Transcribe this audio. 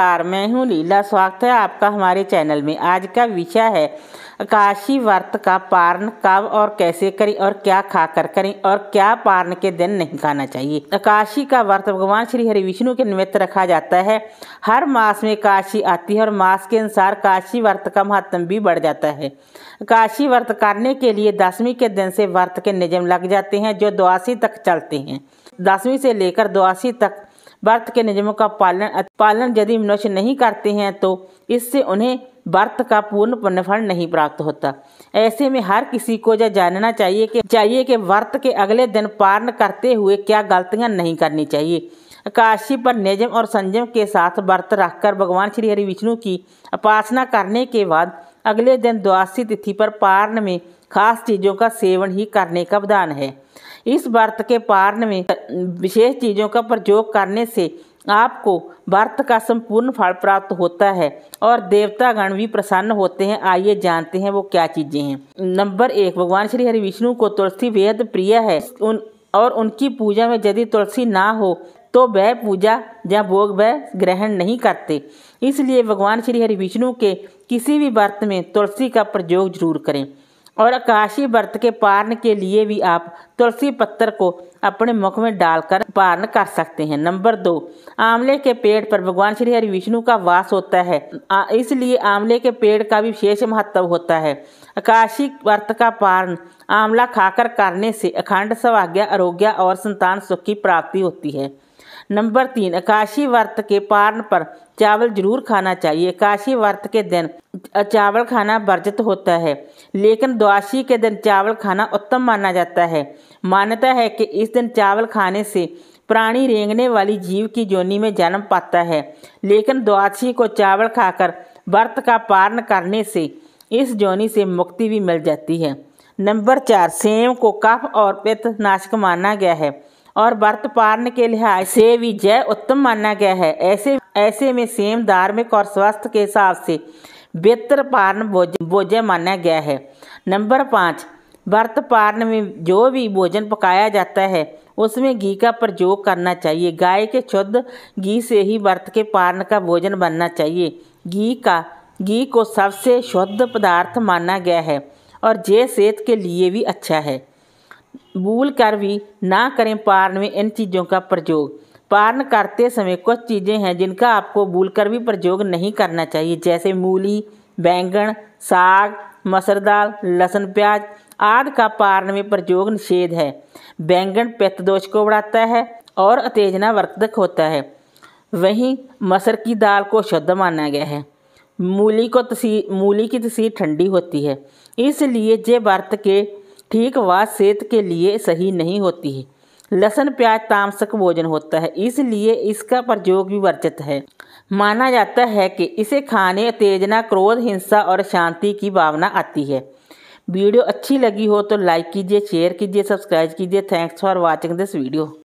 नमस्कार मैं हूं लीला स्वागत है आपका हमारे चैनल में आज का विषय है आकाशी व्रत का पारण कब और कैसे करें और क्या खाकर करें और क्या पारण के दिन नहीं खाना चाहिए आकाशी का व्रत भगवान श्री हरि विष्णु के निमित्त रखा जाता है हर मास में काशी आती है और मास के अनुसार काशी व्रत का महत्व भी बढ़ जाता है काशी व्रत करने के लिए दसवीं के दिन से व्रत के निजम लग जाते हैं जो द्वासी तक चलते हैं दसवीं से लेकर द्वासी तक व्रत के नियमों का पालन पालन यदि मनुष्य नहीं करते हैं तो इससे उन्हें व्रत का पूर्ण पुण्यफल नहीं प्राप्त होता ऐसे में हर किसी को यह जानना चाहिए कि चाहिए कि व्रत के अगले दिन पारण करते हुए क्या गलतियाँ नहीं करनी चाहिए काशी पर नियम और संयम के साथ व्रत रखकर भगवान श्री हरि विष्णु की उपासना करने के बाद अगले दिन द्वादशी तिथि पर पारण में खास चीज़ों का सेवन ही करने का विधान है इस व्रत के पारण में विशेष चीज़ों का प्रयोग करने से आपको व्रत का संपूर्ण फल प्राप्त होता है और देवतागण भी प्रसन्न होते हैं आइए जानते हैं वो क्या चीज़ें हैं नंबर एक भगवान श्री हरि विष्णु को तुलसी बेहद प्रिय है उन और उनकी पूजा में यदि तुलसी ना हो तो वह पूजा या भोग वह ग्रहण नहीं करते इसलिए भगवान श्री हरि विष्णु के किसी भी व्रत में तुलसी का प्रयोग जरूर करें और आकाशी व्रत के पारण के लिए भी आप तुलसी पत्थर को अपने मुख में डालकर पारण कर सकते हैं नंबर दो आंवले के पेड़ पर भगवान श्री हरि विष्णु का वास होता है इसलिए आंवले के पेड़ का भी विशेष महत्व होता है आकाशी व्रत का पारण आंवला खाकर करने से अखंड सौभाग्य आरोग्य और संतान सुख की प्राप्ति होती है नंबर तीन आकाशी व्रत के पारण पर चावल जरूर खाना चाहिए काशी व्रत के दिन चावल खाना वर्जित होता है लेकिन द्वाशी के दिन चावल खाना उत्तम माना जाता है मान्यता है कि इस दिन चावल खाने से प्राणी रेंगने वाली जीव की जोनी में जन्म पाता है लेकिन द्वाशी को चावल खाकर व्रत का पारण करने से इस जोनी से मुक्ति भी मिल जाती है नंबर चार सेम को कफ और नाशक माना गया है और व्रत पारण के लिहाज से भी जय उत्तम माना गया है ऐसे ऐसे में सेम धार्मिक और स्वास्थ्य के हिसाब से बेहतर पारण भोजन माना गया है नंबर पाँच व्रत पारण में जो भी भोजन पकाया जाता है उसमें घी का प्रयोग करना चाहिए गाय के शुद्ध घी से ही व्रत के पारण का भोजन बनना चाहिए घी का घी को सबसे शुद्ध पदार्थ माना गया है और जे सेहत के लिए भी अच्छा है भूल कर भी ना करें पारण में इन चीज़ों का प्रयोग पारण करते समय कुछ चीज़ें हैं जिनका आपको कर भी प्रयोग नहीं करना चाहिए जैसे मूली बैंगन साग मसर दाल लहसुन प्याज आदि का पारण में प्रयोग निषेध है बैंगन पित्त दोष को बढ़ाता है और वर्धक होता है वहीं मसर की दाल को शुद्ध माना गया है मूली को तसी मूली की तसीर ठंडी होती है इसलिए जे वर्त के ठीक व सेहत के लिए सही नहीं होती है लहसन प्याज तामसक भोजन होता है इसलिए इसका प्रयोग भी वर्जित है माना जाता है कि इसे खाने तेजना क्रोध हिंसा और शांति की भावना आती है वीडियो अच्छी लगी हो तो लाइक कीजिए शेयर कीजिए सब्सक्राइब कीजिए thanks for watching this video